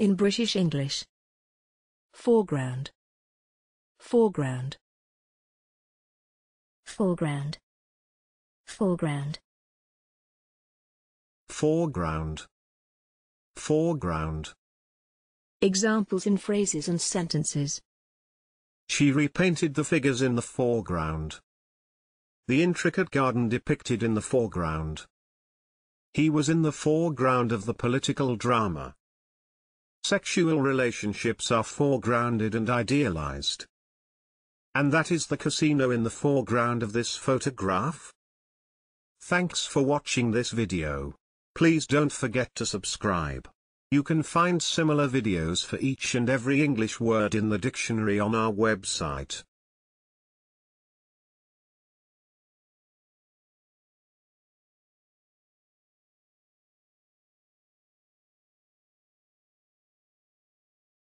in British English. Foreground. Foreground. Foreground. Foreground. Foreground. Foreground. Examples in phrases and sentences. She repainted the figures in the foreground. The intricate garden depicted in the foreground. He was in the foreground of the political drama. Sexual relationships are foregrounded and idealized. And that is the casino in the foreground of this photograph? Thanks for watching this video. Please don't forget to subscribe. You can find similar videos for each and every English word in the dictionary on our website.